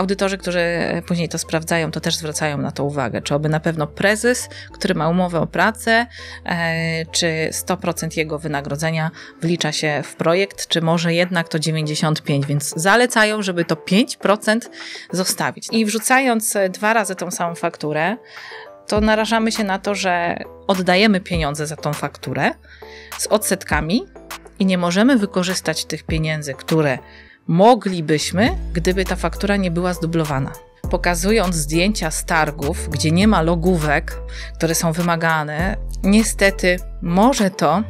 Audytorzy, którzy później to sprawdzają, to też zwracają na to uwagę, czy oby na pewno prezes, który ma umowę o pracę, e, czy 100% jego wynagrodzenia wlicza się w projekt, czy może jednak to 95, więc zalecają, żeby to 5% zostawić. I wrzucając dwa razy tą samą fakturę, to narażamy się na to, że oddajemy pieniądze za tą fakturę z odsetkami i nie możemy wykorzystać tych pieniędzy, które moglibyśmy, gdyby ta faktura nie była zdublowana pokazując zdjęcia z targów, gdzie nie ma logówek, które są wymagane, niestety może to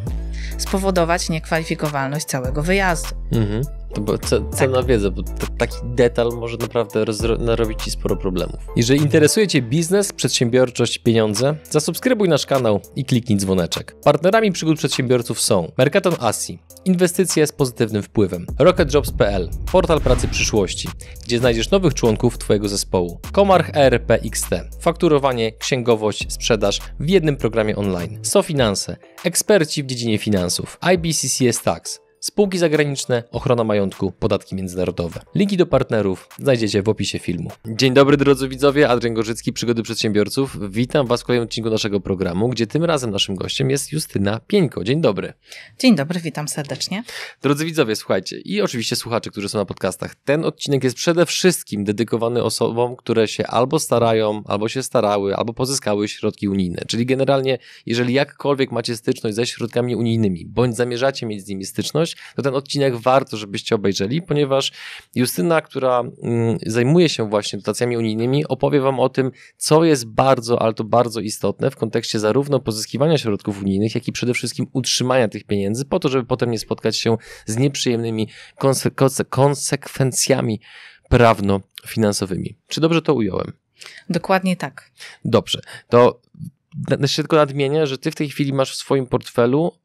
spowodować niekwalifikowalność całego wyjazdu. Mhm. To bo co cena tak. bo taki detal może naprawdę narobić ci sporo problemów. Jeżeli interesuje cię biznes, przedsiębiorczość, pieniądze, zasubskrybuj nasz kanał i kliknij dzwoneczek. Partnerami przygód przedsiębiorców są Mercaton Asi, inwestycje z pozytywnym wpływem, rocketjobs.pl, portal pracy przyszłości, gdzie znajdziesz nowych członków twojego zespołu, Komarch ERPXT, fakturowanie, księgowość, sprzedaż w jednym programie online, SoFinanse, eksperci w dziedzinie finansów, IBCCS Tax, spółki zagraniczne, ochrona majątku, podatki międzynarodowe. Linki do partnerów znajdziecie w opisie filmu. Dzień dobry drodzy widzowie, Adrian Gorzycki, Przygody Przedsiębiorców. Witam Was w kolejnym odcinku naszego programu, gdzie tym razem naszym gościem jest Justyna Pieńko. Dzień dobry. Dzień dobry, witam serdecznie. Drodzy widzowie, słuchajcie i oczywiście słuchacze, którzy są na podcastach. Ten odcinek jest przede wszystkim dedykowany osobom, które się albo starają, albo się starały, albo pozyskały środki unijne. Czyli generalnie, jeżeli jakkolwiek macie styczność ze środkami unijnymi, bądź zamierzacie mieć z nimi styczność, coś, to ten odcinek warto, żebyście obejrzeli, ponieważ Justyna, która mm, zajmuje się właśnie dotacjami unijnymi, opowie Wam o tym, co jest bardzo, ale to bardzo istotne w kontekście zarówno pozyskiwania środków unijnych, jak i przede wszystkim utrzymania tych pieniędzy, po to, żeby potem nie spotkać się z nieprzyjemnymi konse konsekwencjami prawno-finansowymi. Czy dobrze to ująłem? Dokładnie tak. Dobrze. To jeszcze tylko nadmienię, że ty w tej chwili masz w swoim portfelu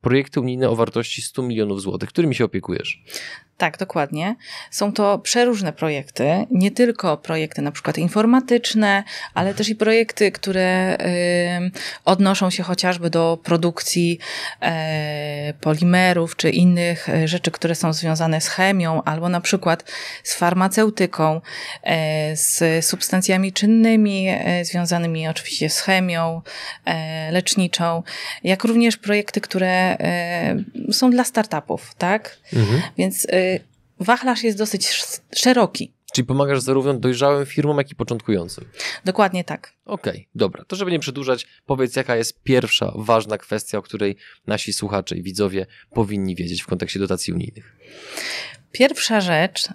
projekty unijne o wartości 100 milionów złotych, którymi się opiekujesz. Tak, dokładnie. Są to przeróżne projekty, nie tylko projekty na przykład informatyczne, ale też i projekty, które y, odnoszą się chociażby do produkcji y, polimerów czy innych e, rzeczy, które są związane z chemią albo na przykład z farmaceutyką, y, z substancjami czynnymi związanymi oczywiście z chemią leczniczą, jak również projekty, które Y, są dla startupów, tak? Mhm. Więc y, wachlarz jest dosyć szeroki. Czyli pomagasz zarówno dojrzałym firmom, jak i początkującym. Dokładnie tak. Okej, okay, dobra. To żeby nie przedłużać, powiedz jaka jest pierwsza ważna kwestia, o której nasi słuchacze i widzowie powinni wiedzieć w kontekście dotacji unijnych. Pierwsza rzecz,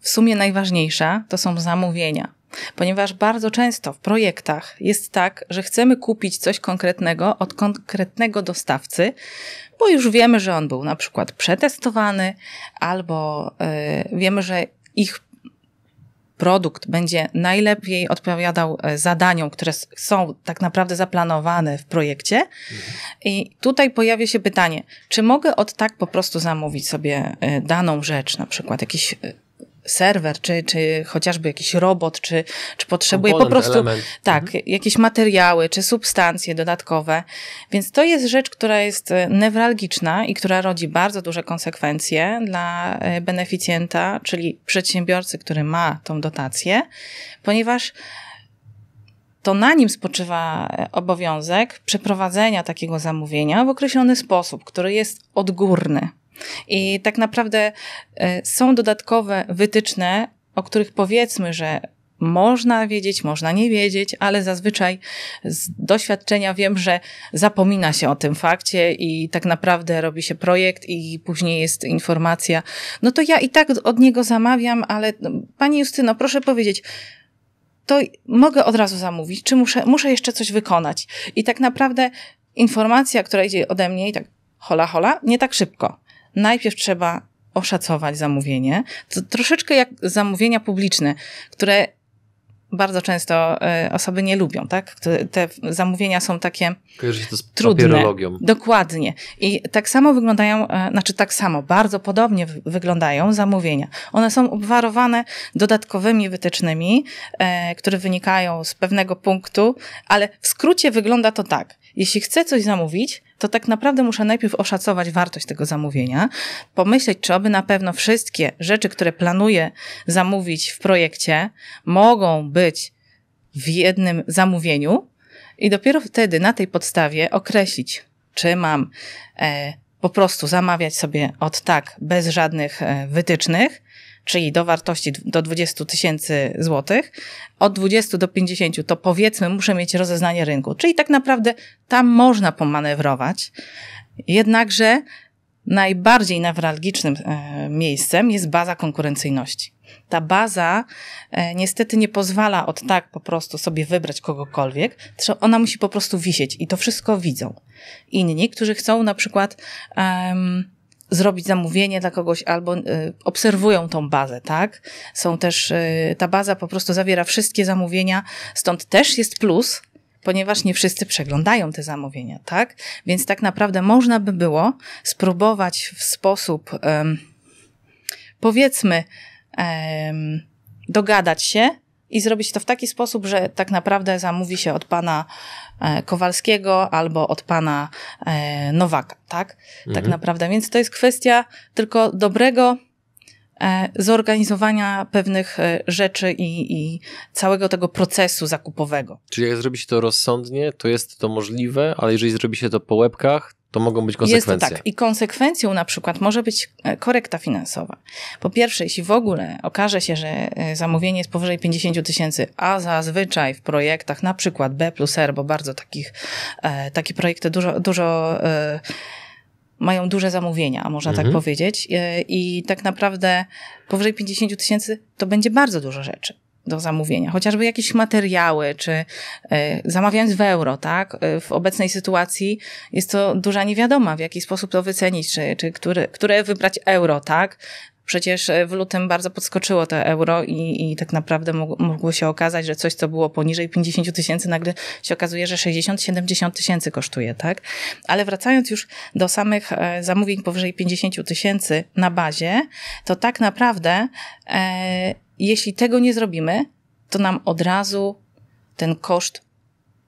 w sumie najważniejsza, to są zamówienia. Ponieważ bardzo często w projektach jest tak, że chcemy kupić coś konkretnego od konkretnego dostawcy, bo już wiemy, że on był na przykład przetestowany, albo e, wiemy, że ich produkt będzie najlepiej odpowiadał e, zadaniom, które są tak naprawdę zaplanowane w projekcie. I tutaj pojawia się pytanie, czy mogę od tak po prostu zamówić sobie e, daną rzecz, na przykład jakiś serwer, czy, czy chociażby jakiś robot, czy, czy potrzebuje Komponent, po prostu tak, mhm. jakieś materiały, czy substancje dodatkowe. Więc to jest rzecz, która jest e, newralgiczna i która rodzi bardzo duże konsekwencje dla e, beneficjenta, czyli przedsiębiorcy, który ma tą dotację, ponieważ to na nim spoczywa e, obowiązek przeprowadzenia takiego zamówienia w określony sposób, który jest odgórny. I tak naprawdę e, są dodatkowe wytyczne, o których powiedzmy, że można wiedzieć, można nie wiedzieć, ale zazwyczaj z doświadczenia wiem, że zapomina się o tym fakcie i tak naprawdę robi się projekt i później jest informacja. No to ja i tak od niego zamawiam, ale no, Pani Justyno, proszę powiedzieć, to mogę od razu zamówić, czy muszę, muszę jeszcze coś wykonać? I tak naprawdę informacja, która idzie ode mnie i tak hola, hola, nie tak szybko najpierw trzeba oszacować zamówienie. To troszeczkę jak zamówienia publiczne, które bardzo często e, osoby nie lubią, tak? Te zamówienia są takie się to z trudne. Dokładnie. I tak samo wyglądają, e, znaczy tak samo, bardzo podobnie wyglądają zamówienia. One są obwarowane dodatkowymi wytycznymi, e, które wynikają z pewnego punktu, ale w skrócie wygląda to tak. Jeśli chcę coś zamówić, to tak naprawdę muszę najpierw oszacować wartość tego zamówienia, pomyśleć, czy aby na pewno wszystkie rzeczy, które planuję zamówić w projekcie, mogą być w jednym zamówieniu, i dopiero wtedy na tej podstawie określić, czy mam e, po prostu zamawiać sobie od tak, bez żadnych e, wytycznych, czyli do wartości do 20 tysięcy złotych, od 20 do 50 to powiedzmy muszę mieć rozeznanie rynku. Czyli tak naprawdę tam można pomanewrować, jednakże najbardziej newralgicznym e, miejscem jest baza konkurencyjności. Ta baza e, niestety nie pozwala od tak po prostu sobie wybrać kogokolwiek, ona musi po prostu wisieć i to wszystko widzą. Inni, którzy chcą na przykład um, zrobić zamówienie dla kogoś albo y, obserwują tą bazę, tak? Są też, y, ta baza po prostu zawiera wszystkie zamówienia, stąd też jest plus, ponieważ nie wszyscy przeglądają te zamówienia, tak? Więc tak naprawdę można by było spróbować w sposób, powiedzmy, dogadać się i zrobić to w taki sposób, że tak naprawdę zamówi się od pana E, Kowalskiego albo od pana e, Nowaka, tak? tak mhm. Tak naprawdę. Więc to jest kwestia tylko dobrego e, zorganizowania pewnych rzeczy i, i, całego tego procesu zakupowego. Czyli jak zrobi się to rozsądnie, to jest to możliwe, ale jeżeli zrobi się to po łebkach, to mogą być konsekwencje. Jest to tak. I konsekwencją na przykład może być e, korekta finansowa. Po pierwsze, jeśli w ogóle okaże się, że e, zamówienie jest powyżej 50 tysięcy, a zazwyczaj w projektach na przykład B plus R, bo bardzo takich, e, takie projekty dużo, dużo mają duże zamówienia, można tak mhm. tak powiedzieć. I tak naprawdę powyżej 50 tysięcy to będzie bardzo dużo rzeczy do zamówienia. Chociażby jakieś materiały, czy e, zamawiając w euro, tak? E, w obecnej sytuacji jest to duża niewiadoma, w jaki sposób to wycenić, czy, czy które, które wybrać euro, tak? Przecież e, w lutym bardzo podskoczyło to euro i, i tak naprawdę mogło się okazać, że coś, co było poniżej 50 tysięcy, nagle się okazuje, że 60-70 tysięcy kosztuje, tak? Ale wracając już do samych zamówień powyżej 50 tysięcy na bazie, to tak naprawdę e, jeśli tego nie zrobimy, to nam od razu ten koszt,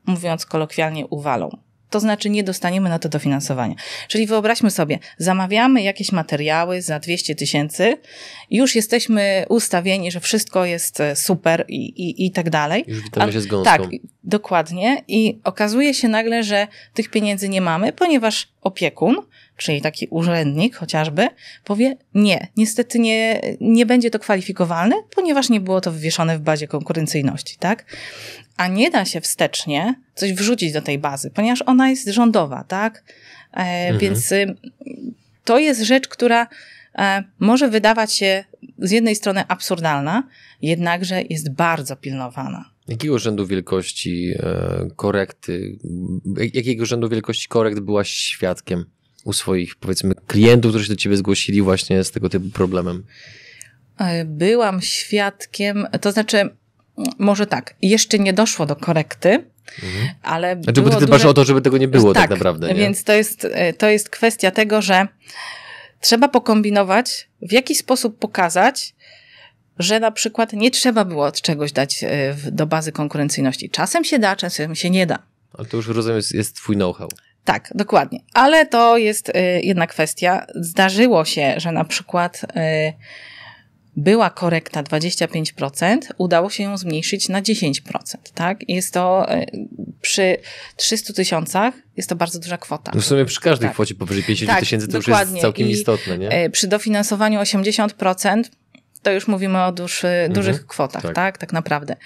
mówiąc kolokwialnie, uwalą. To znaczy nie dostaniemy na to dofinansowania. Czyli wyobraźmy sobie, zamawiamy jakieś materiały za 200 tysięcy, już jesteśmy ustawieni, że wszystko jest e, super i, i, i tak dalej. Już witamy się z gąską. Tak, dokładnie. I okazuje się nagle, że tych pieniędzy nie mamy, ponieważ opiekun czyli taki urzędnik chociażby, powie nie, niestety nie, nie będzie to kwalifikowalne, ponieważ nie było to wywieszone w bazie konkurencyjności, tak? A nie da się wstecznie coś wrzucić do tej bazy, ponieważ ona jest rządowa, tak? E, mhm. Więc y, to jest rzecz, która e, może wydawać się z jednej strony absurdalna, jednakże jest bardzo pilnowana. Jakiego rzędu wielkości e, korekty, jakiego rzędu wielkości korekt byłaś świadkiem? u swoich, powiedzmy, klientów, którzy się do ciebie zgłosili właśnie z tego typu problemem? E, byłam świadkiem, to znaczy, może tak, jeszcze nie doszło do korekty, Mhm. Ale znaczy, było bo ty dbasz duże... o to, żeby tego nie było tak, tak naprawdę. Nie? Więc to jest, e, to jest kwestia tego, że trzeba pokombinować, w jaki sposób pokazać, że na przykład nie trzeba było od czegoś dać e, do bazy konkurencyjności. Czasem się da, czasem się nie da. Ale to już rozumiem, jest, jest twój know-how. Tak, dokładnie. Ale to jest y, jedna kwestia. Zdarzyło się, że na przykład y, była korekta 25%, udało się ją zmniejszyć na 10%, tak? Jest to y, przy 300 tysiącach jest to bardzo duża kwota. No w sumie przy każdej tak. kwocie powyżej 50 tak, tysięcy tak, to dokładnie. już jest całkiem I istotne, nie? Y, przy dofinansowaniu 80% to już mówimy o duży, mhm. dużych kwotach, tak. tak. tak? naprawdę.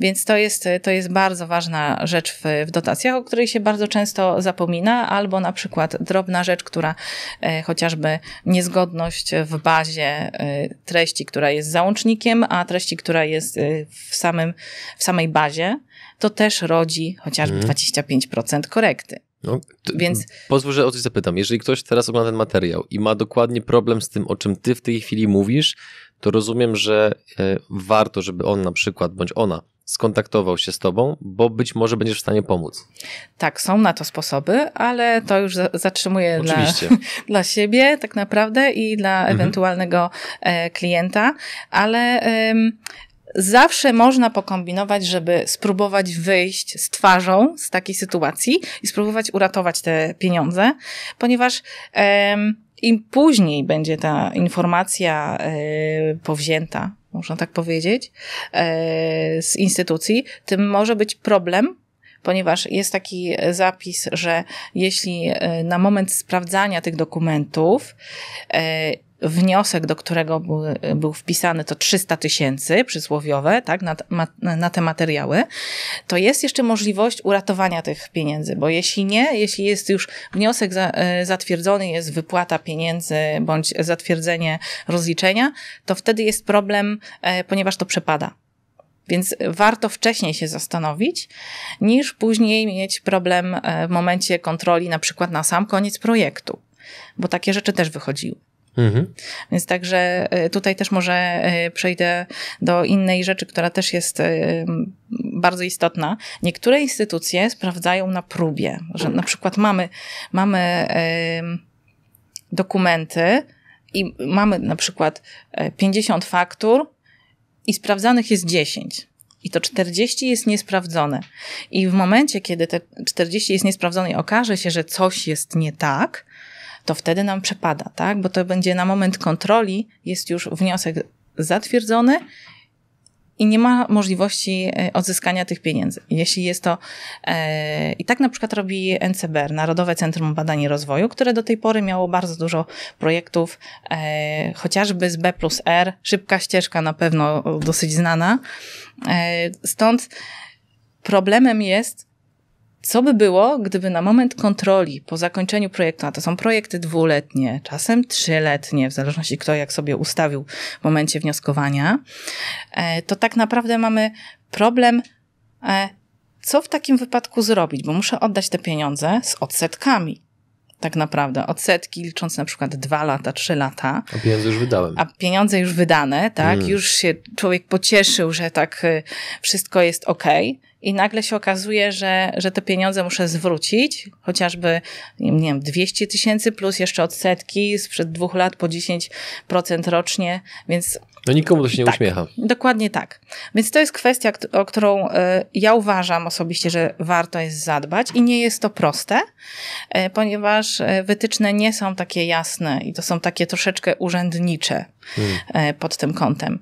Więc to jest, to jest bardzo ważna rzecz w, w, dotacjach, o której się bardzo często zapomina, albo na przykład drobna rzecz, która e, chociażby niezgodność w bazie e, treści, która jest załącznikiem, a treści, która jest e, w, samym, w samej bazie, to też rodzi chociażby mhm. 25% korekty. No, Więc... Pozwól, że o coś zapytam. Jeżeli ktoś teraz ogląda ten materiał i ma dokładnie problem z tym, o czym ty w tej chwili mówisz, to rozumiem, że e, warto, żeby on na przykład, bądź ona skontaktował się z tobą, bo być może będziesz w stanie pomóc. Tak, są na to sposoby, ale to już zatrzymuję dla, dla siebie tak naprawdę i dla mhm. ewentualnego e, klienta, ale zawsze można pokombinować, żeby spróbować wyjść z twarzą z takiej sytuacji i spróbować uratować te pieniądze, ponieważ im później będzie ta informacja e, powzięta, można tak powiedzieć, e, z instytucji, tym może być problem, ponieważ jest taki zapis, że jeśli e, na moment sprawdzania tych dokumentów wniosek, do którego był, był wpisany to 300 tysięcy przysłowiowe, tak, na, na, te materiały, to jest jeszcze możliwość uratowania tych pieniędzy, bo jeśli nie, jeśli jest już wniosek za, e, zatwierdzony, jest wypłata pieniędzy bądź zatwierdzenie rozliczenia, to wtedy jest problem, e, ponieważ to przepada. Więc warto wcześniej się zastanowić, niż później mieć problem e, w momencie kontroli, na przykład na sam koniec projektu, bo takie rzeczy też wychodziły. Mhm. Więc także e, tutaj też może e, przejdę do innej rzeczy, która też jest e, bardzo istotna. Niektóre instytucje sprawdzają na próbie, że na przykład mamy, mamy dokumenty i mamy na przykład 50 faktur i sprawdzanych jest 10 i to 40 jest niesprawdzone. I w momencie, kiedy te 40 jest niesprawdzone i okaże się, że coś jest nie tak, to wtedy nam przepada, tak? Bo to będzie na moment kontroli, jest już wniosek zatwierdzony i nie ma możliwości e, odzyskania tych pieniędzy. Jeśli jest to, e, i tak na przykład robi NCBR, Narodowe Centrum Badań i Rozwoju, które do tej pory miało bardzo dużo projektów, e, chociażby z B plus R, szybka ścieżka na pewno dosyć znana. E, stąd problemem jest, co by było, gdyby na moment kontroli po zakończeniu projektu, a to są projekty dwuletnie, czasem trzyletnie, w zależności kto jak sobie ustawił w momencie wnioskowania, e, to tak naprawdę mamy problem, e, co w takim wypadku zrobić, bo muszę oddać te pieniądze z odsetkami tak naprawdę. Odsetki licząc na przykład dwa lata, trzy lata. A pieniądze już wydałem. A pieniądze już wydane, tak? Mm. Już się człowiek pocieszył, że tak y, wszystko jest ok, i nagle się okazuje, że, że te pieniądze muszę zwrócić, chociażby, nie wiem, 200 tysięcy plus jeszcze odsetki sprzed dwóch lat po 10% rocznie, więc... No nikomu to się nie tak, uśmiecha. Dokładnie tak. Więc to jest kwestia, o którą e, ja uważam osobiście, że warto jest zadbać i nie jest to proste, e, ponieważ e, wytyczne nie są takie jasne i to są takie troszeczkę urzędnicze hmm. pod tym kątem.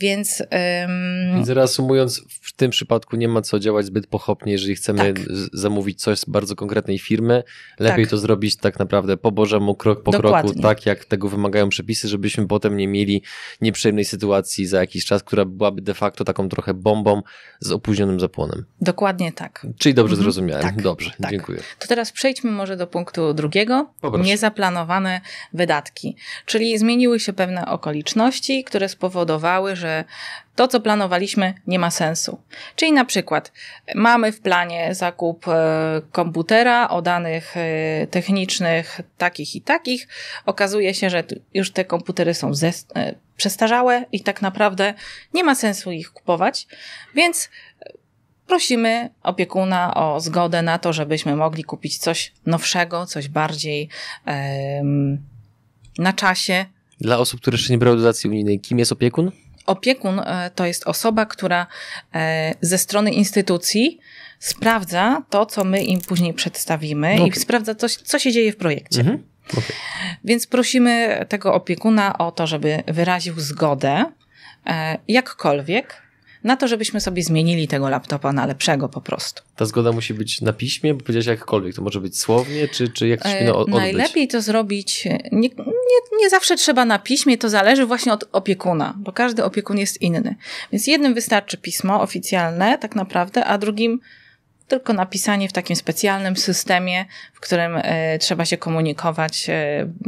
Więc, ym... Więc reasumując, w tym przypadku nie ma co działać zbyt pochopnie, jeżeli chcemy tak. zamówić coś z bardzo konkretnej firmy. Lepiej tak. to zrobić tak naprawdę po Bożemu, krok po Dokładnie. kroku, tak jak tego wymagają przepisy, żebyśmy potem nie mieli nieprzyjemnej sytuacji za jakiś czas, która byłaby de facto taką trochę bombą z opóźnionym zapłonem. Dokładnie tak. Czyli dobrze mhm. zrozumiałem. Tak. Dobrze, tak. dziękuję. To teraz przejdźmy może do punktu drugiego. Poproszę. Niezaplanowane wydatki. Czyli zmieniły się pewne okoliczności, które spowodowały, że że to, co planowaliśmy, nie ma sensu. Czyli na przykład mamy w planie zakup e, komputera o danych e, technicznych takich i takich. Okazuje się, że już te komputery są e, przestarzałe i tak naprawdę nie ma sensu ich kupować, więc prosimy opiekuna o zgodę na to, żebyśmy mogli kupić coś nowszego, coś bardziej na czasie. Dla osób, które jeszcze nie brały dotacji unijnej, kim jest opiekun? Opiekun e, to jest osoba, która e, ze strony instytucji sprawdza to, co my im później przedstawimy okay. i sprawdza, co, co się dzieje w projekcie. Mhm. Okay. Więc prosimy tego opiekuna o to, żeby wyraził zgodę e, jakkolwiek na to, żebyśmy sobie zmienili tego laptopa na lepszego po prostu. Ta zgoda musi być na piśmie, bo powiedziałeś jakkolwiek, to może być słownie, czy, czy jak to e, odbyć? Najlepiej to zrobić, e, nie, nie, nie zawsze trzeba na piśmie, to zależy właśnie od opiekuna, bo każdy opiekun jest inny. Więc jednym wystarczy pismo oficjalne tak naprawdę, a drugim tylko napisanie w takim specjalnym systemie, w którym e, trzeba się komunikować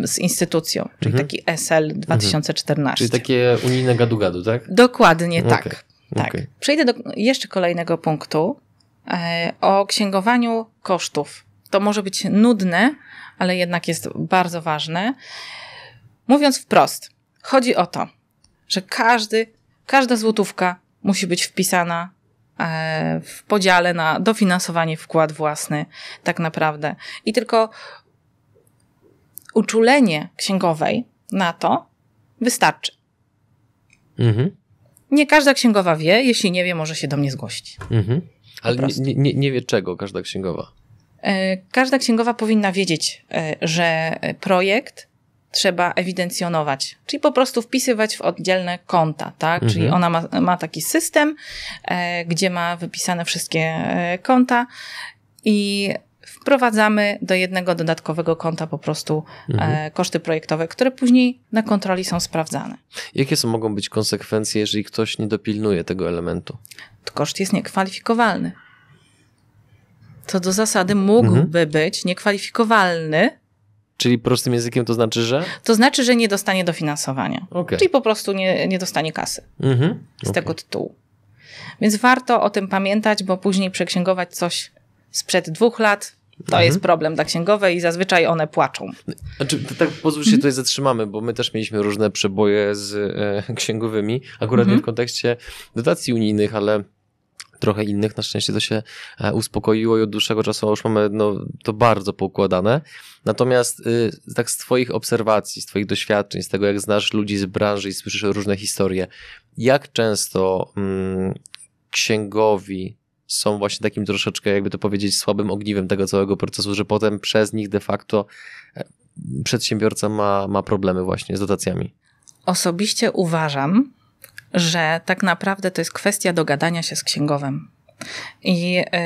z instytucją, czyli mhm. taki SL 2014. Mhm. Czyli takie unijne gadu-gadu, tak? Dokładnie okay. tak. Tak. Okay. Przejdę do jeszcze kolejnego punktu e, o księgowaniu kosztów. To może być nudne, ale jednak jest bardzo ważne. Mówiąc wprost, chodzi o to, że każdy, każda złotówka musi być wpisana e, w podziale na dofinansowanie wkład własny, tak naprawdę. I tylko uczulenie księgowej na to wystarczy. Mhm. Nie każda księgowa wie, jeśli nie wie, może się do mnie zgłosić. Mhm. Ale nie, nie, nie wie czego każda księgowa. E, każda księgowa powinna wiedzieć, e, że projekt trzeba ewidencjonować, czyli po prostu wpisywać w oddzielne konta, tak? Mhm. Czyli ona ma, ma taki system, e, gdzie ma wypisane wszystkie konta i wprowadzamy do jednego dodatkowego konta po prostu e, mhm. koszty projektowe, które później na kontroli są sprawdzane. Jakie są, mogą być konsekwencje, jeżeli ktoś nie dopilnuje tego elementu? To koszt jest niekwalifikowalny. Co do zasady mógłby mhm. być niekwalifikowalny, Czyli prostym językiem to znaczy, że? To znaczy, że nie dostanie dofinansowania. Okay. Czyli po prostu nie, nie dostanie kasy mhm. z okay. tego tytułu. Więc warto o tym pamiętać, bo później przeksięgować coś sprzed dwóch lat to mhm. jest problem dla księgowej i zazwyczaj one płaczą. Znaczy, tak pozwól się mhm. tutaj zatrzymamy, bo my też mieliśmy różne przeboje z e, księgowymi, akurat mhm. w kontekście dotacji unijnych, ale trochę innych. Na szczęście to się e, uspokoiło i od dłuższego czasu już mamy no, to bardzo poukładane. Natomiast y, tak z Twoich obserwacji, z Twoich doświadczeń, z tego jak znasz ludzi z branży i słyszysz różne historie, jak często mm, księgowi są właśnie takim troszeczkę, jakby to powiedzieć, słabym ogniwem tego całego procesu, że potem przez nich de facto e, przedsiębiorca ma, ma problemy właśnie z dotacjami. Osobiście uważam, że tak naprawdę to jest kwestia dogadania się z księgowym. I e,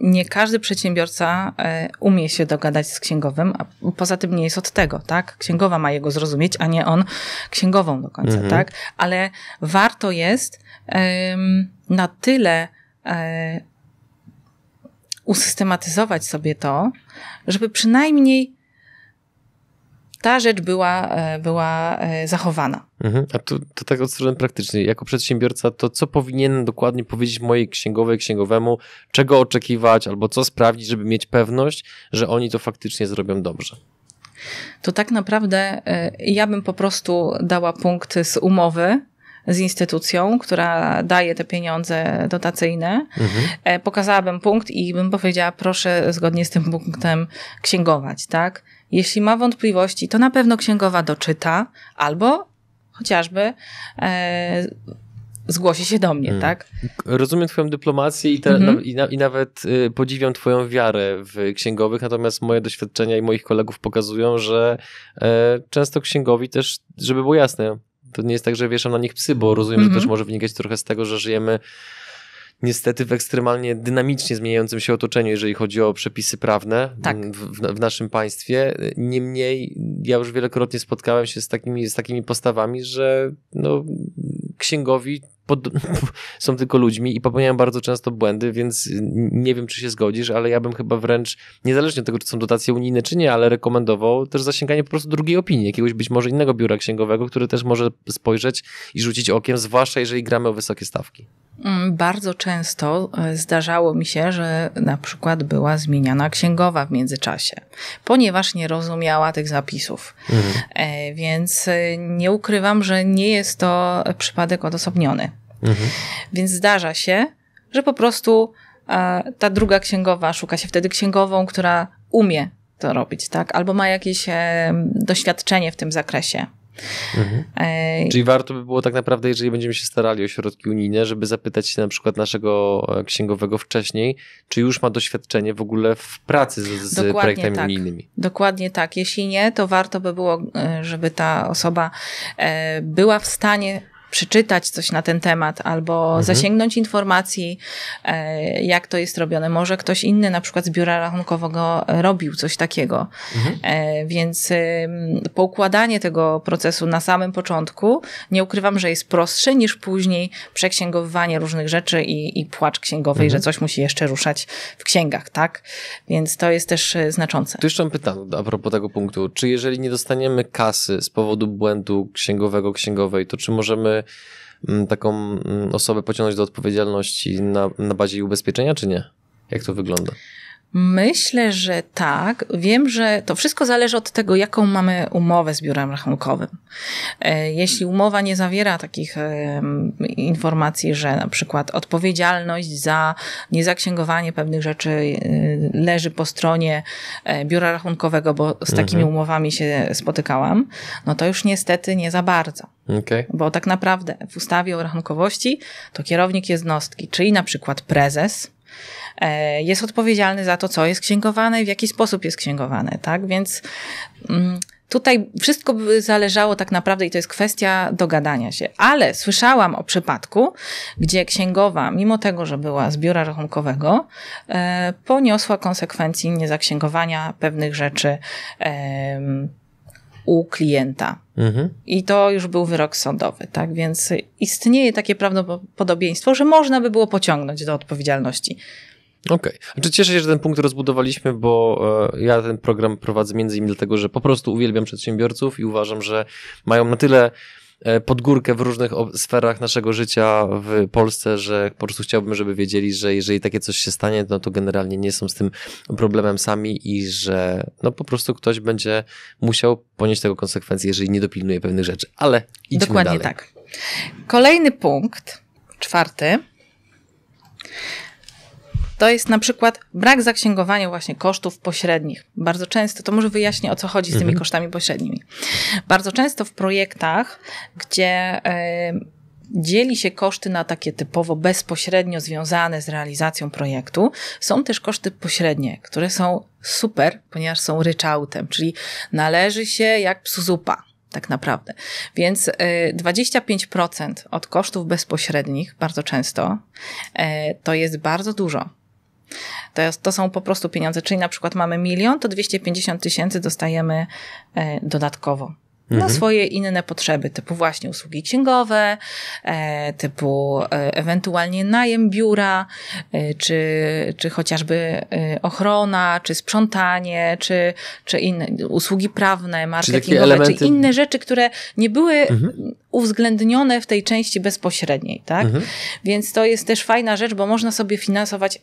nie każdy przedsiębiorca e, umie się dogadać z księgowym, a poza tym nie jest od tego, tak? Księgowa ma jego zrozumieć, a nie on księgową do końca, mhm. tak? Ale warto jest na tyle E, usystematyzować sobie to, żeby przynajmniej ta rzecz była, e, była e, zachowana. Mhm. A to, to tak od strony praktycznej. Jako przedsiębiorca, to co powinienem dokładnie powiedzieć mojej księgowej, księgowemu, czego oczekiwać albo co sprawdzić, żeby mieć pewność, że oni to faktycznie zrobią dobrze? To tak naprawdę ja bym po prostu dała punkt z umowy, z instytucją, która daje te pieniądze dotacyjne, mhm. E, pokazałabym punkt i bym powiedziała, proszę zgodnie z tym punktem księgować, tak? Jeśli ma wątpliwości, to na pewno księgowa doczyta albo chociażby e, zgłosi się do mnie, mm. tak? Rozumiem Twoją dyplomację i, te, mhm. i, na, i, nawet y, podziwiam Twoją wiarę w księgowych, natomiast moje doświadczenia i moich kolegów pokazują, że e, często księgowi też, żeby było jasne, to nie jest tak, że wieszam na nich psy, bo rozumiem, mm -hmm. że też mhm. może wynikać trochę z tego, że żyjemy niestety w ekstremalnie dynamicznie zmieniającym się otoczeniu, jeżeli chodzi o przepisy prawne tak. w, w, naszym państwie. Niemniej ja już wielokrotnie spotkałem się z takimi, z takimi postawami, że no, księgowi pod... są tylko ludźmi i popełniają bardzo często błędy, więc nie wiem, czy się zgodzisz, ale ja bym chyba wręcz, niezależnie od tego, czy są dotacje unijne, czy nie, ale rekomendował też zasięganie po prostu drugiej opinii, jakiegoś być może innego biura księgowego, który też może spojrzeć i rzucić okiem, zwłaszcza jeżeli gramy o wysokie stawki. Mm, bardzo często e, zdarzało mi się, że na przykład była zmieniana księgowa w międzyczasie, ponieważ nie rozumiała tych zapisów. Mhm. E, więc e, nie ukrywam, że nie jest to przypadek odosobniony. Mhm. Więc zdarza się, że po prostu ta druga księgowa szuka się wtedy księgową, która umie to robić, tak? Albo ma jakieś doświadczenie w tym zakresie. Mhm. Czyli warto by było tak naprawdę, jeżeli będziemy się starali o środki unijne, żeby zapytać się na przykład naszego e, księgowego wcześniej, czy już ma doświadczenie w ogóle w pracy z, z projektami tak. unijnymi. Dokładnie tak. Jeśli nie, to warto by było, e, żeby ta osoba e, była w stanie przeczytać coś na ten temat albo mhm. zasięgnąć informacji, e, jak to jest robione. Może ktoś inny, na przykład z biura rachunkowego, robił coś takiego. Mhm. E, więc poukładanie tego procesu na samym początku, nie ukrywam, że jest prostsze niż później przeksięgowywanie różnych rzeczy i, i płacz księgowej, mhm. że coś musi jeszcze ruszać w księgach, tak? Więc to jest też e, znaczące. Tu jeszcze mam pytanie a propos tego punktu. Czy jeżeli nie dostaniemy kasy z powodu błędu księgowego, księgowej, to czy możemy Mm, taką mm, osobę pociągnąć do odpowiedzialności na, na bazie ubezpieczenia, czy nie? Jak to wygląda? Myślę, że tak. Wiem, że to wszystko zależy od tego, jaką mamy umowę z biurem rachunkowym. E, jeśli umowa nie zawiera takich informacji, że na przykład odpowiedzialność za niezaksięgowanie pewnych rzeczy e, leży po stronie e, biura rachunkowego, bo z takimi mhm. umowami się spotykałam, no to już niestety nie za bardzo. Okay. Bo tak naprawdę w ustawie o rachunkowości to kierownik jednostki, czyli na przykład prezes, E, jest odpowiedzialny za to, co jest księgowane i w jaki sposób jest księgowane, tak? Więc mm, tutaj wszystko by zależało tak naprawdę i to jest kwestia dogadania się. Ale słyszałam o przypadku, gdzie księgowa, mimo tego, że była z biura rachunkowego, e, poniosła konsekwencji niezaksięgowania pewnych rzeczy u klienta. Mhm. I to już był wyrok sądowy, tak? Więc istnieje takie prawdopodobieństwo, że można by było pociągnąć do odpowiedzialności. Okej. Okay. Znaczy cieszę się, że ten punkt rozbudowaliśmy, bo e, ja ten program prowadzę między innymi dlatego, że po prostu uwielbiam przedsiębiorców i uważam, że mają na tyle E, pod górkę w różnych sferach naszego życia w Polsce, że po prostu chciałbym, żeby wiedzieli, że jeżeli takie coś się stanie, no to generalnie nie są z tym problemem sami i że no po prostu ktoś będzie musiał ponieść tego konsekwencje, jeżeli nie dopilnuje pewnych rzeczy. Ale idźmy Dokładnie dalej. tak. Kolejny punkt, czwarty to jest na przykład brak zaksięgowania właśnie kosztów pośrednich. Bardzo często, to może wyjaśnię o co chodzi z tymi mhm. kosztami pośrednimi. Bardzo często w projektach, gdzie e, dzieli się koszty na takie typowo bezpośrednio związane z realizacją projektu. Są też koszty pośrednie, które są super, ponieważ są ryczałtem, czyli należy się jak psu zupa. Tak naprawdę. Więc 25% e, od kosztów bezpośrednich, bardzo często, e, to jest bardzo dużo. To, jest, to są po prostu pieniądze, czyli na przykład mamy milion, to 250 tysięcy dostajemy e, dodatkowo na mhm. swoje inne potrzeby, typu właśnie usługi księgowe, e, typu e, ewentualnie najem biura, czy, czy chociażby ochrona, czy sprzątanie, czy, czy inne usługi prawne, marketingowe, czy, elementy... czy inne rzeczy, które nie były mhm. uwzględnione w tej części bezpośredniej, tak? Mhm. Więc to jest też fajna rzecz, bo można sobie finansować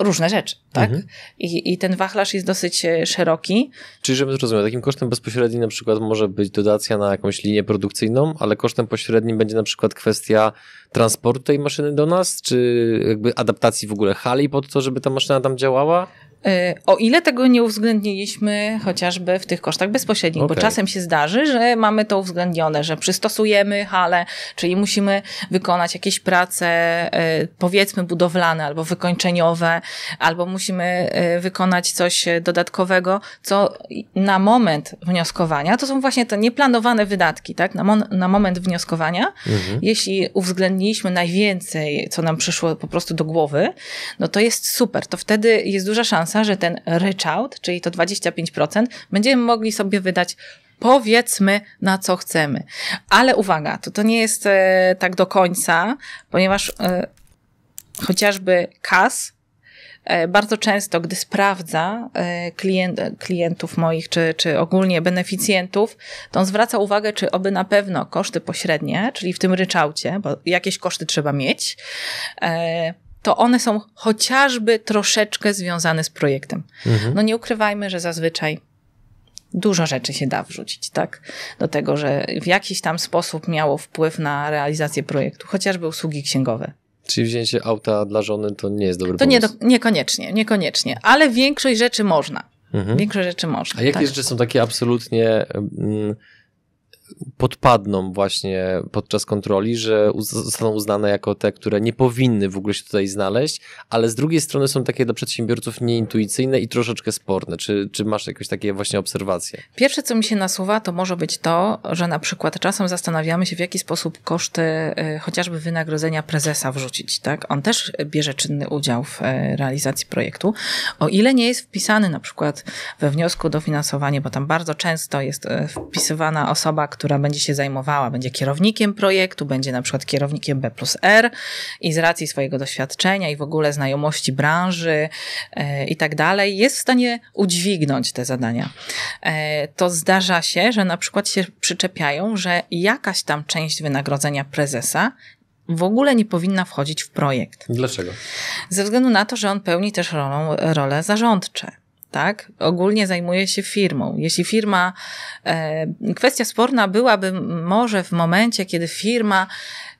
różne rzeczy, tak? Mhm. I, I ten wachlarz jest dosyć e, szeroki. Czyli żebym zrozumiał, takim kosztem bezpośrednim na przykład może być dodacja na jakąś linię produkcyjną, ale kosztem pośrednim będzie na przykład kwestia transportu tej maszyny do nas, czy jakby adaptacji w ogóle hali pod to, żeby ta maszyna tam działała? Y, o ile tego nie uwzględniliśmy chociażby w tych kosztach bezpośrednich, okay. bo czasem się zdarzy, że mamy to uwzględnione, że przystosujemy halę, czyli musimy wykonać jakieś prace, y, powiedzmy budowlane albo wykończeniowe, albo musimy y, wykonać coś dodatkowego, co na moment wnioskowania, to są właśnie te nieplanowane wydatki, tak? Na, mon, na moment wnioskowania, mhm. jeśli uwzględniliśmy najwięcej, co nam przyszło po prostu do głowy, no to jest super, to wtedy jest duża szansa, szansa, że ten ryczałt, czyli to 25%, będziemy mogli sobie wydać powiedzmy na co chcemy. Ale uwaga, to, to nie jest e, tak do końca, ponieważ e, chociażby KAS e, bardzo często, gdy sprawdza e, klient, e, klientów moich, czy, czy ogólnie beneficjentów, to on zwraca uwagę, czy oby na pewno koszty pośrednie, czyli w tym ryczałcie, bo jakieś koszty trzeba mieć, to one są chociażby troszeczkę związane z projektem. Mhm. No nie ukrywajmy, że zazwyczaj dużo rzeczy się da wrzucić, tak? Do tego, że w jakiś tam sposób miało wpływ na realizację projektu, chociażby usługi księgowe. Czyli wzięcie auta dla żony to nie jest dobry to pomysł? To nie, niekoniecznie, niekoniecznie, ale większość rzeczy można. Mhm. Większość rzeczy można. A jakie tak? rzeczy są takie absolutnie. Mm, podpadną właśnie podczas kontroli, że zostaną uznane jako te, które nie powinny w ogóle się tutaj znaleźć, ale z drugiej strony są takie dla przedsiębiorców nieintuicyjne i troszeczkę sporne. Czy, czy masz jakieś takie właśnie obserwacje? Pierwsze, co mi się nasuwa, to może być to, że na przykład czasem zastanawiamy się, w jaki sposób koszty y, chociażby wynagrodzenia prezesa wrzucić. Tak? On też bierze czynny udział w y, realizacji projektu. O ile nie jest wpisany na przykład we wniosku dofinansowanie, bo tam bardzo często jest y, wpisywana osoba, która która będzie się zajmowała, będzie kierownikiem projektu, będzie na przykład kierownikiem B plus R i z racji swojego doświadczenia i w ogóle znajomości branży e, i tak dalej, jest w stanie udźwignąć te zadania. E, to zdarza się, że na przykład się przyczepiają, że jakaś tam część wynagrodzenia prezesa w ogóle nie powinna wchodzić w projekt. Dlaczego? Ze względu na to, że on pełni też rolę role zarządcze tak? Ogólnie zajmuje się firmą. Jeśli firma, e, kwestia sporna byłaby może w momencie, kiedy firma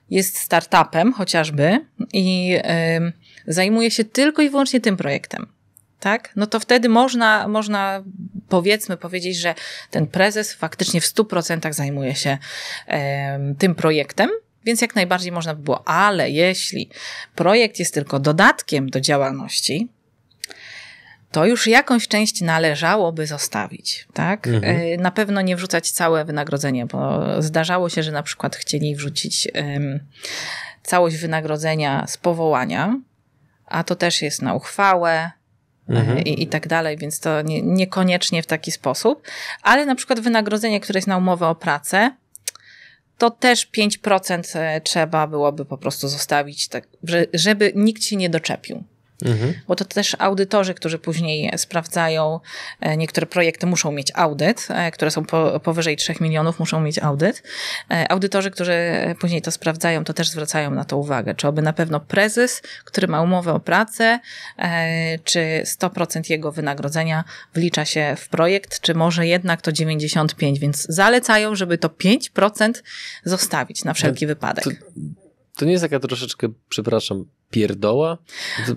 jest startupem chociażby i e, zajmuje się tylko i wyłącznie tym projektem, tak? No to wtedy można, można powiedzmy powiedzieć, że ten prezes faktycznie w 100% zajmuje się e, tym projektem, więc jak najbardziej można by było, ale jeśli projekt jest tylko dodatkiem do działalności, to już jakąś część należałoby zostawić, tak? Mhm. E, na pewno nie wrzucać całe wynagrodzenie, bo zdarzało się, że na przykład chcieli wrzucić um, całość wynagrodzenia z powołania, a to też jest na uchwałę, e, Mhm. i, i tak dalej, więc to nie, niekoniecznie w taki sposób. Ale na przykład wynagrodzenie, które jest na umowę o pracę, to też 5% e, trzeba byłoby po prostu zostawić, tak, żeby nikt się nie doczepił. Mhm. Bo to też audytorzy, którzy później sprawdzają, e, niektóre projekty muszą mieć audyt, e, które są po, powyżej 3 milionów, muszą mieć audyt. E, audytorzy, którzy później to sprawdzają, to też zwracają na to uwagę. Czy aby na pewno prezes, który ma umowę o pracę, czy 100% jego wynagrodzenia wlicza się w projekt, czy może jednak to 95, więc zalecają, żeby to 5% zostawić na wszelki wypadek. To, to nie jest taka troszeczkę, przepraszam, pierdoła.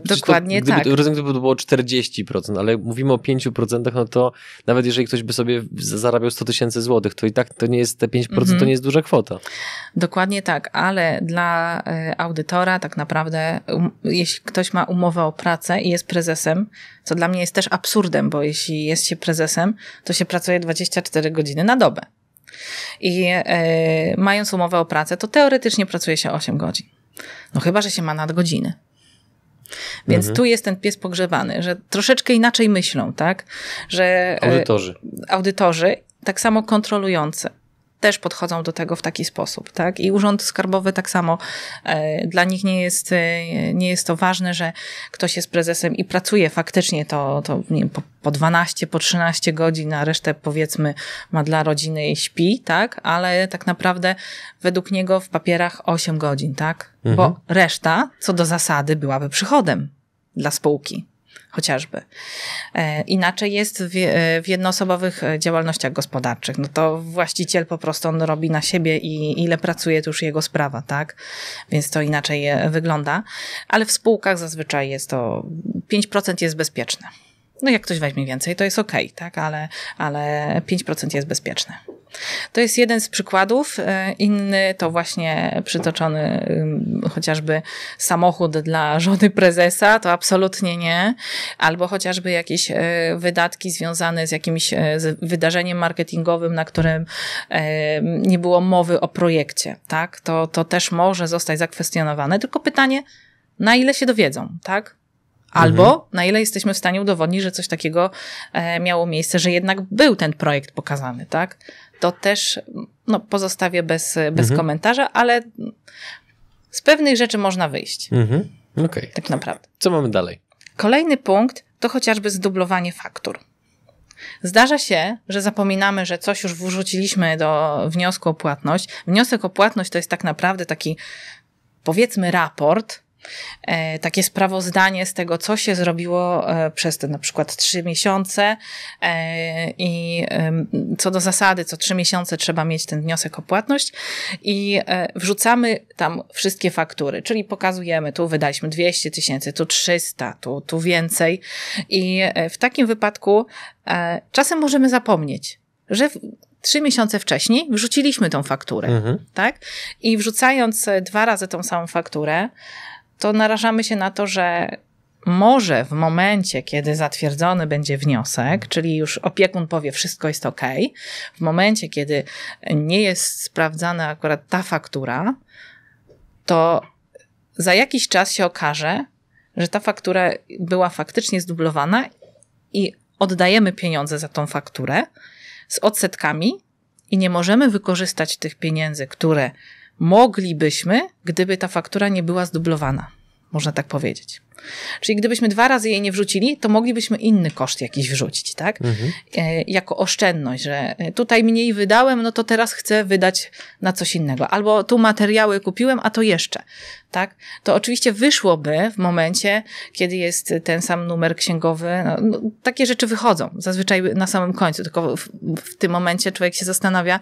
Dokładnie to, gdyby, tak. Rozumiem, gdyby to było 40%, ale mówimy o 5%, no to nawet jeżeli ktoś by sobie zarabiał 100 tysięcy złotych, to i tak to nie jest te 5%, mhm. to nie jest duża kwota. Dokładnie tak, ale dla e, audytora tak naprawdę, um, jeśli ktoś ma umowę o pracę i jest prezesem, co dla mnie jest też absurdem, bo jeśli jest się prezesem, to się pracuje 24 godziny na dobę. I e, mając umowę o pracę, to teoretycznie pracuje się 8 godzin. No chyba, że się ma nadgodziny. Więc mhm. tu jest ten pies pogrzewany, że troszeczkę inaczej myślą, tak? Że e, audytorzy. Audytorzy, tak samo kontrolujący też podchodzą do tego w taki sposób, tak? I Urząd Skarbowy tak samo. E, dla nich nie jest, e, nie jest to ważne, że ktoś jest prezesem i pracuje faktycznie to, to wiem, po, po 12, po 13 godzin, a resztę powiedzmy ma dla rodziny i śpi, tak? Ale tak naprawdę według niego w papierach 8 godzin, tak? Mhm. Bo reszta, co do zasady, byłaby przychodem dla spółki chociażby. E, inaczej jest w, e, jednoosobowych e, działalnościach gospodarczych. No to właściciel po prostu on robi na siebie i ile pracuje, to już jego sprawa, tak? Więc to inaczej wygląda. Ale w spółkach zazwyczaj jest to 5% jest bezpieczne. No jak ktoś weźmie więcej, to jest ok, tak? Ale, ale 5% jest bezpieczne. To jest jeden z przykładów. E, inny to właśnie przytoczony chociażby samochód dla żony prezesa, to absolutnie nie. Albo chociażby jakieś e, wydatki związane z jakimś e, wydarzeniem marketingowym, na którym nie było mowy o projekcie, tak? To, to też może zostać zakwestionowane. Tylko pytanie, na ile się dowiedzą, tak? Albo mhm. na ile jesteśmy w stanie udowodnić, że coś takiego miało miejsce, że jednak był ten projekt pokazany, tak? to też no, pozostawię bez, bez mhm. komentarza, ale z pewnych rzeczy można wyjść. Mhm. Okay. Tak naprawdę. Co mamy dalej? Kolejny punkt to chociażby zdublowanie faktur. Zdarza się, że zapominamy, że coś już wrzuciliśmy do wniosku o płatność. Wniosek o płatność to jest tak naprawdę taki, powiedzmy, raport, E, takie sprawozdanie z tego, co się zrobiło e, przez te na przykład trzy miesiące e, i co do zasady, co trzy miesiące trzeba mieć ten wniosek o płatność i wrzucamy tam wszystkie faktury, czyli pokazujemy, tu wydaliśmy 200 tysięcy, tu 300, tu, tu więcej i w takim wypadku czasem możemy zapomnieć, że trzy miesiące wcześniej wrzuciliśmy tą fakturę, mhm. tak? I wrzucając dwa razy tą samą fakturę, to narażamy się na to, że może w momencie, kiedy zatwierdzony będzie wniosek, czyli już opiekun powie, wszystko jest ok, w momencie, kiedy nie jest sprawdzana akurat ta faktura, to za jakiś czas się okaże, że ta faktura była faktycznie zdublowana i oddajemy pieniądze za tą fakturę z odsetkami i nie możemy wykorzystać tych pieniędzy, które moglibyśmy, gdyby ta faktura nie była zdublowana. Można tak powiedzieć. Czyli gdybyśmy dwa razy jej nie wrzucili, to moglibyśmy inny koszt jakiś wrzucić, tak? Mhm. E, jako oszczędność, że e, tutaj mniej wydałem, no to teraz chcę wydać na coś innego. Albo tu materiały kupiłem, a to jeszcze, tak? To oczywiście wyszłoby w momencie, kiedy jest ten sam numer księgowy. No, no, takie rzeczy wychodzą zazwyczaj na samym końcu, tylko w, w tym momencie człowiek się zastanawia,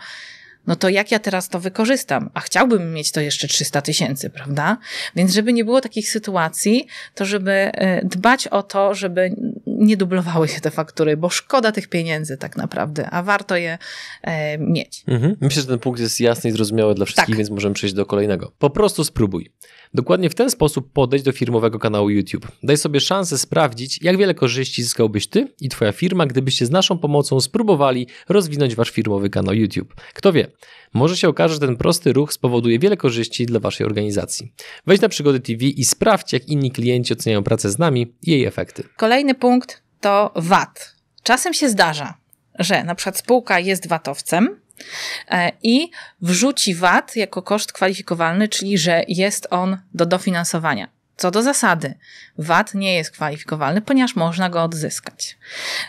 no to jak ja teraz to wykorzystam? A chciałbym mieć to jeszcze 300 tysięcy, prawda? Więc żeby nie było takich sytuacji, to żeby e, dbać o to, żeby nie dublowały się te faktury, bo szkoda tych pieniędzy tak naprawdę, a warto je e, mieć. Mhm. Myślę, że ten punkt jest jasny i zrozumiały dla wszystkich, tak. więc możemy przejść do kolejnego. Po prostu spróbuj. Dokładnie w ten sposób podejść do firmowego kanału YouTube. Daj sobie szansę sprawdzić, jak wiele korzyści zyskałbyś ty i twoja firma, gdybyście z naszą pomocą spróbowali rozwinąć wasz firmowy kanał YouTube. Kto wie, może się okaże, że ten prosty ruch spowoduje wiele korzyści dla waszej organizacji. Wejdź na Przygody TV i sprawdź, jak inni klienci oceniają pracę z nami i jej efekty. Kolejny punkt to VAT. Czasem się zdarza, że na przykład spółka jest VAT-owcem, E, i wrzuci VAT jako koszt kwalifikowalny, czyli że jest on do dofinansowania. Co do zasady, VAT nie jest kwalifikowalny, ponieważ można go odzyskać.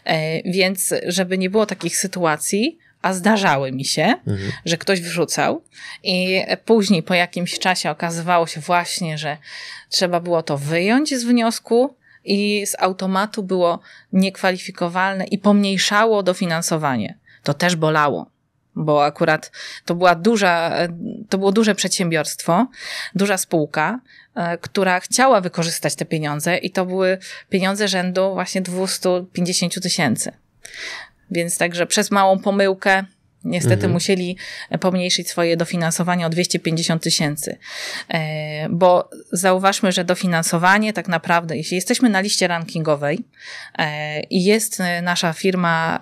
E, więc, żeby nie było takich sytuacji, a zdarzały mi się, mhm. że ktoś wrzucał i później po jakimś czasie okazywało się właśnie, że trzeba było to wyjąć z wniosku i z automatu było niekwalifikowalne i pomniejszało dofinansowanie. To też bolało bo akurat to była duża, to było duże przedsiębiorstwo, duża spółka, e, która chciała wykorzystać te pieniądze i to były pieniądze rzędu właśnie 250 tysięcy. Więc także przez małą pomyłkę Niestety mhm. musieli pomniejszyć swoje dofinansowanie o 250 tysięcy. E, bo zauważmy, że dofinansowanie tak naprawdę, jeśli jesteśmy na liście rankingowej e, i jest nasza firma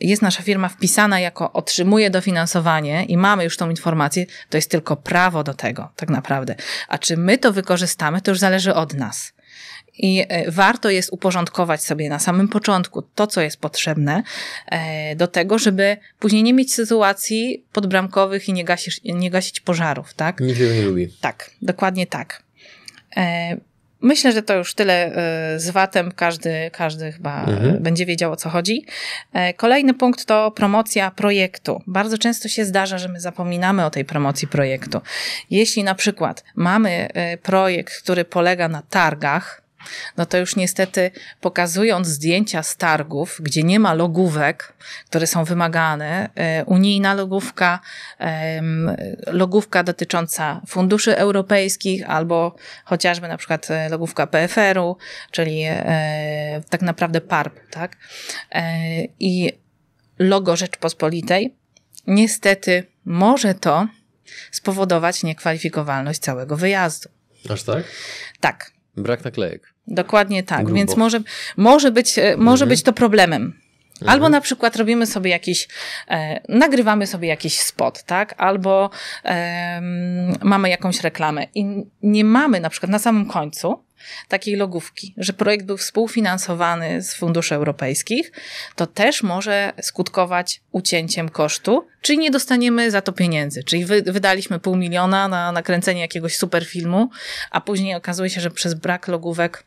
jest nasza firma wpisana jako otrzymuje dofinansowanie i mamy już tą informację, to jest tylko prawo do tego, tak naprawdę. A czy my to wykorzystamy, to już zależy od nas. I e, warto jest uporządkować sobie na samym początku to, co jest potrzebne e, do tego, żeby później nie mieć sytuacji podbramkowych i nie, nie gasić pożarów, tak? Nikt tego nie lubi. Tak, dokładnie tak. E, Myślę, że to już tyle e, z VAT-em. Każdy, każdy chyba e, mhm. będzie wiedział o co chodzi. E, kolejny punkt to promocja projektu. Bardzo często się zdarza, że my zapominamy o tej promocji projektu. Jeśli na przykład mamy projekt, który polega na targach, no to już niestety pokazując zdjęcia z targów, gdzie nie ma logówek, które są wymagane, e, unijna logówka, logówka dotycząca funduszy europejskich albo chociażby na przykład e, logówka PFR-u, czyli e, tak naprawdę PARP, tak? I logo Rzeczpospolitej, niestety może to spowodować niekwalifikowalność całego wyjazdu. Aż tak? Tak. Brak naklejek. Dokładnie tak, Grubo. więc może, może, być, e, może mhm. być to problemem. Mhm. Albo na przykład robimy sobie jakiś, e, nagrywamy sobie jakiś spot, tak? Albo e, mamy jakąś reklamę i nie mamy na przykład na samym końcu takiej logówki, że projekt był współfinansowany z funduszy europejskich, to też może skutkować ucięciem kosztu, czyli nie dostaniemy za to pieniędzy. Czyli wy, wydaliśmy pół miliona na nakręcenie jakiegoś super filmu, a później okazuje się, że przez brak logówek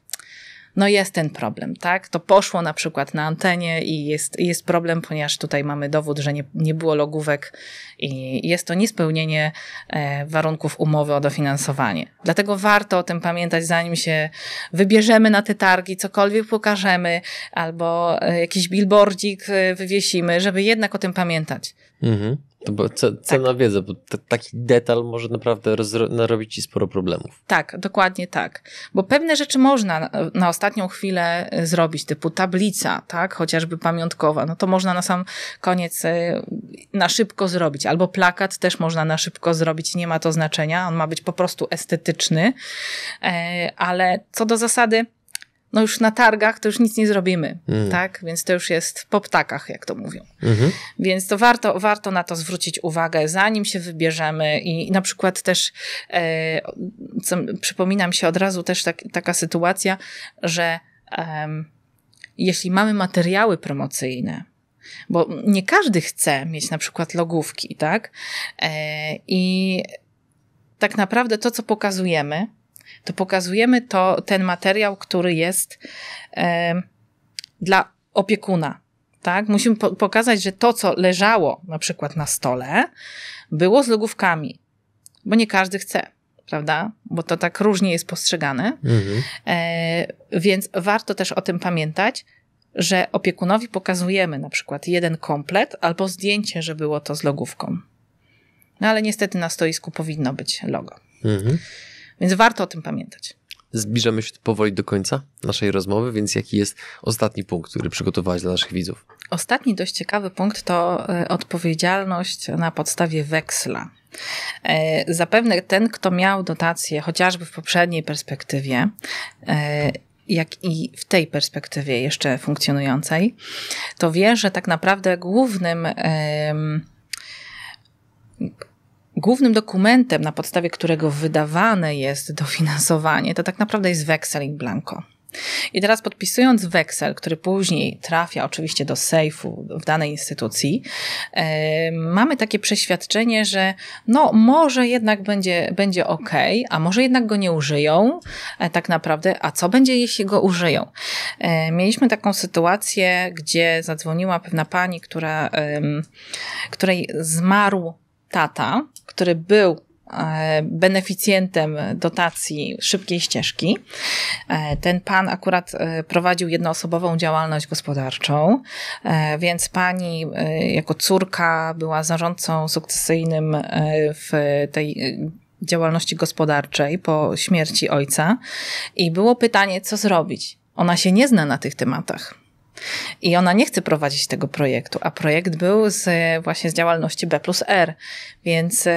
no jest ten problem, tak? To poszło na przykład na antenie i jest, jest problem, ponieważ tutaj mamy dowód, że nie, nie było logówek i jest to niespełnienie e, warunków umowy o dofinansowanie. Dlatego warto o tym pamiętać, zanim się wybierzemy na te targi, cokolwiek pokażemy albo e, jakiś billboardzik e, wywiesimy, żeby jednak o tym pamiętać. Mhm. To no bo ce, cena tak. wiedzy, bo t, taki detal może naprawdę rozro, narobić ci sporo problemów. Tak, dokładnie tak. Bo pewne rzeczy można na, na ostatnią chwilę y, zrobić, typu tablica, tak, chociażby pamiątkowa, no to można na sam koniec y, na szybko zrobić. Albo plakat też można na szybko zrobić, nie ma to znaczenia, on ma być po prostu estetyczny. E, ale co do zasady, no już na targach to już nic nie zrobimy, mm. tak? Więc to już jest po ptakach, jak to mówią. Mm -hmm. Więc to warto, warto na to zwrócić uwagę, zanim się wybierzemy i, na przykład też e, co, przypominam się od razu też tak, taka sytuacja, że e, jeśli mamy materiały promocyjne, bo nie każdy chce mieć na przykład logówki, tak? E, I tak naprawdę to, co pokazujemy, to pokazujemy to, ten materiał, który jest e, dla opiekuna. Tak? Musimy po pokazać, że to, co leżało na przykład na stole, było z logówkami, bo nie każdy chce prawda? Bo to tak różnie jest postrzegane. Mhm. E, więc warto też o tym pamiętać, że opiekunowi pokazujemy na przykład jeden komplet albo zdjęcie, że było to z logówką. No ale niestety na stoisku powinno być logo. Mhm. Więc warto o tym pamiętać. Zbliżamy się powoli do końca naszej rozmowy, więc jaki jest ostatni punkt, który przygotowałaś dla naszych widzów? Ostatni dość ciekawy punkt to e, odpowiedzialność na podstawie weksla. E, zapewne ten, kto miał dotację chociażby w poprzedniej perspektywie, e, jak i w tej perspektywie jeszcze funkcjonującej, to wie, że tak naprawdę głównym Głównym dokumentem, na podstawie którego wydawane jest dofinansowanie, to tak naprawdę jest weksel in blanco. I teraz podpisując weksel, który później trafia oczywiście do sejfu w danej instytucji, e, mamy takie przeświadczenie, że no może jednak będzie, będzie ok, a może jednak go nie użyją e, tak naprawdę, a co będzie jeśli go użyją? E, mieliśmy taką sytuację, gdzie zadzwoniła pewna pani, która, której zmarł tata, który był e, beneficjentem dotacji szybkiej ścieżki. E, ten pan akurat e, prowadził jednoosobową działalność gospodarczą, więc pani jako córka była zarządcą sukcesyjnym w tej działalności gospodarczej po śmierci ojca i było pytanie, co zrobić. Ona się nie zna na tych tematach. I ona nie chce prowadzić tego projektu, a projekt był z, właśnie z działalności B plus R, więc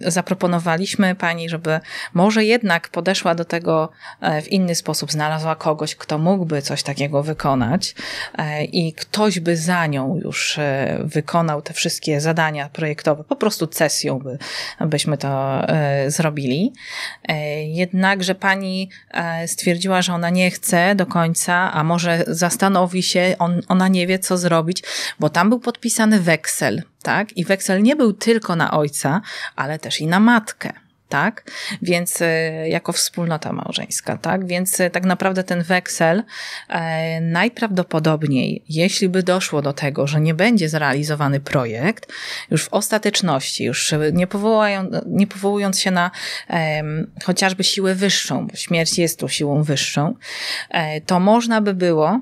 zaproponowaliśmy pani, żeby może jednak podeszła do tego e, w inny sposób, znalazła kogoś, kto mógłby coś takiego wykonać e, i ktoś by za nią już e, wykonał te wszystkie zadania projektowe, po prostu cesją by, byśmy to zrobili. Jednakże pani stwierdziła, że ona nie chce do końca, a może zastanowi zastanowi się, on, ona nie wie, co zrobić, bo tam był podpisany weksel, tak? I weksel nie był tylko na ojca, ale też i na matkę. Tak? Więc e, jako wspólnota małżeńska, tak? Więc e, tak naprawdę ten weksel e, najprawdopodobniej, jeśli by doszło do tego, że nie będzie zrealizowany projekt, już w ostateczności, już nie, powołają, nie powołując się na e, chociażby siłę wyższą, bo śmierć jest tu siłą wyższą, e, to można by było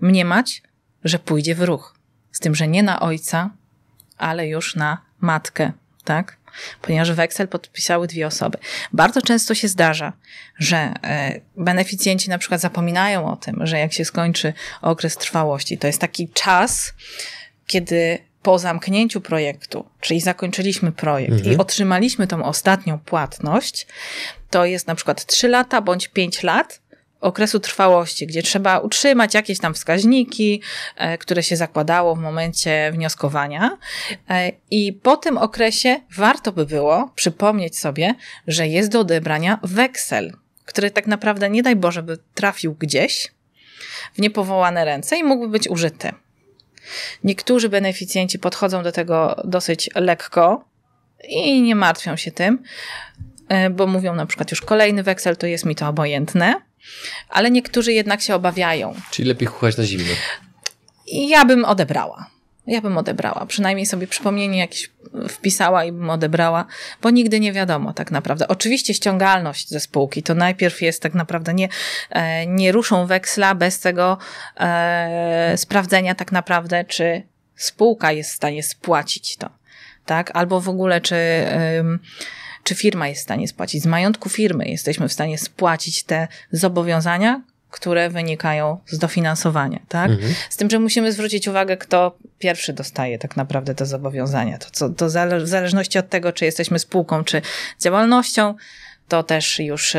mniemać, że pójdzie w ruch. Z tym, że nie na ojca, ale już na matkę, tak? Ponieważ weksel podpisały dwie osoby. Bardzo często się zdarza, że e, beneficjenci na przykład zapominają o tym, że jak się skończy okres trwałości, to jest taki czas, kiedy po zamknięciu projektu, czyli zakończyliśmy projekt mhm. i otrzymaliśmy tą ostatnią płatność, to jest na przykład 3 lata bądź 5 lat, okresu trwałości, gdzie trzeba utrzymać jakieś tam wskaźniki, e, które się zakładało w momencie wnioskowania. E, I po tym okresie warto by było przypomnieć sobie, że jest do odebrania weksel, który tak naprawdę nie daj Boże by trafił gdzieś w niepowołane ręce i mógłby być użyty. Niektórzy beneficjenci podchodzą do tego dosyć lekko i nie martwią się tym, e, bo mówią na przykład już kolejny weksel, to jest mi to obojętne. Ale niektórzy jednak się obawiają. Czyli lepiej kuchać na zimno. Ja bym odebrała. Ja bym odebrała. Przynajmniej sobie przypomnienie jakieś wpisała i bym odebrała, bo nigdy nie wiadomo tak naprawdę. Oczywiście ściągalność ze spółki to najpierw jest tak naprawdę nie, e, nie ruszą weksla bez tego e, sprawdzenia tak naprawdę, czy spółka jest w stanie spłacić to. Tak? Albo w ogóle, czy czy firma jest w stanie spłacić. Z majątku firmy jesteśmy w stanie spłacić te zobowiązania, które wynikają z dofinansowania, tak? Mhm. Z tym, że musimy zwrócić uwagę, kto pierwszy dostaje tak naprawdę te zobowiązania. To, co, to w zależności od tego, czy jesteśmy spółką, czy działalnością, to też już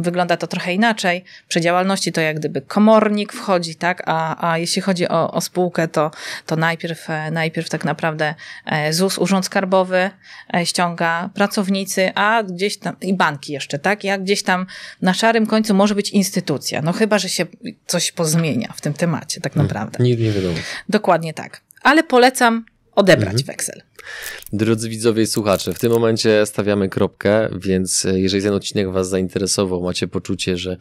wygląda to trochę inaczej. Przy działalności to jak gdyby komornik wchodzi, tak? A, a jeśli chodzi o, o spółkę, to, to najpierw, e, najpierw tak naprawdę e, ZUS, Urząd Skarbowy e, ściąga pracownicy, a gdzieś tam i banki jeszcze, tak? Jak gdzieś tam na szarym końcu może być instytucja. No chyba, że się coś pozmienia w tym temacie, tak hmm. naprawdę. Hmm, nigdy nie wiadomo. Dokładnie tak. Ale polecam odebrać mhm. weksel. Drodzy widzowie i słuchacze, w tym momencie stawiamy kropkę, więc e, jeżeli ten odcinek Was zainteresował, macie poczucie, że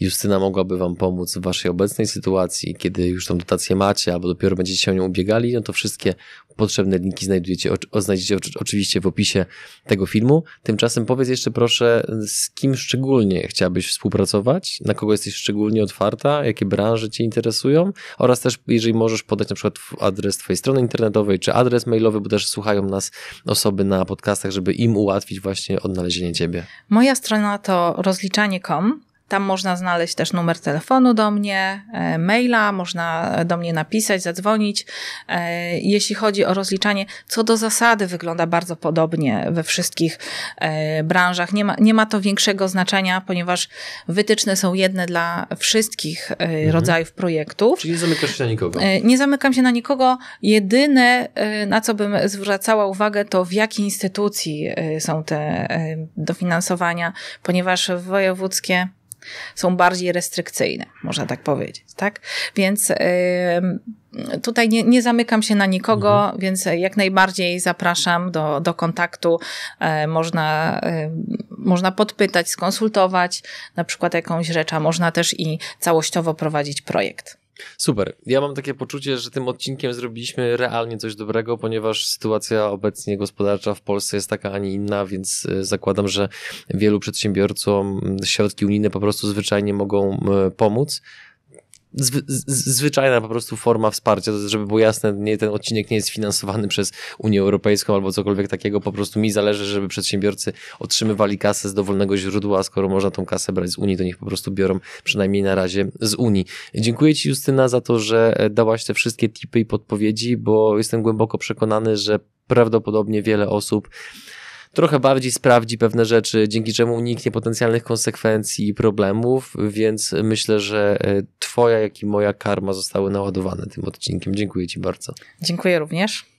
Justyna mogłaby Wam pomóc w Waszej obecnej sytuacji, kiedy już tą dotację macie albo dopiero będziecie się o nią ubiegali, no to wszystkie potrzebne linki znajdujecie, o, znajdziecie oczywiście w opisie tego filmu. Tymczasem powiedz jeszcze proszę, z kim szczególnie chciałabyś współpracować, na kogo jesteś szczególnie otwarta, jakie branże Cię interesują oraz też jeżeli możesz podać na przykład adres Twojej strony internetowej czy adres mailowy, bo też słuchasz słuchają nas osoby na podcastach, żeby im ułatwić właśnie odnalezienie ciebie? Moja strona to rozliczanie.com tam można znaleźć też numer telefonu do mnie, e, maila, można do mnie napisać, zadzwonić. E, jeśli chodzi o rozliczanie, co do zasady wygląda bardzo podobnie we wszystkich e, branżach. Nie ma, nie ma to większego znaczenia, ponieważ wytyczne są jedne dla wszystkich mhm. rodzajów projektów. Czyli nie zamykasz się na nikogo? Nie zamykam się na nikogo. Jedyne, na co bym zwracała uwagę, to w jakiej instytucji są te dofinansowania, ponieważ wojewódzkie są bardziej restrykcyjne, można tak powiedzieć, tak? Więc tutaj nie, nie, zamykam się na nikogo, mhm. więc jak najbardziej zapraszam do, do kontaktu. E, można, można podpytać, skonsultować na przykład jakąś rzecz, a można też i całościowo prowadzić projekt. Super. Ja mam takie poczucie, że tym odcinkiem zrobiliśmy realnie coś dobrego, ponieważ sytuacja obecnie gospodarcza w Polsce jest taka, a nie inna, więc y, zakładam, że wielu przedsiębiorcom y, środki unijne po prostu zwyczajnie mogą y, pomóc zwy, zwyczajna po prostu forma wsparcia, żeby było jasne, nie, ten odcinek nie jest finansowany przez Unię Europejską albo cokolwiek takiego, po prostu mi zależy, żeby przedsiębiorcy otrzymywali kasę z dowolnego źródła, a skoro można tą kasę brać z Unii, to niech po prostu biorą przynajmniej na razie z Unii. Dziękuję Ci Justyna za to, że e, dałaś te wszystkie tipy i podpowiedzi, bo jestem głęboko przekonany, że prawdopodobnie wiele osób trochę bardziej sprawdzi pewne rzeczy, dzięki czemu uniknie potencjalnych konsekwencji i problemów, więc myślę, że e, twoja, jak i moja karma zostały naładowane tym odcinkiem. Dziękuję ci bardzo. Dziękuję również.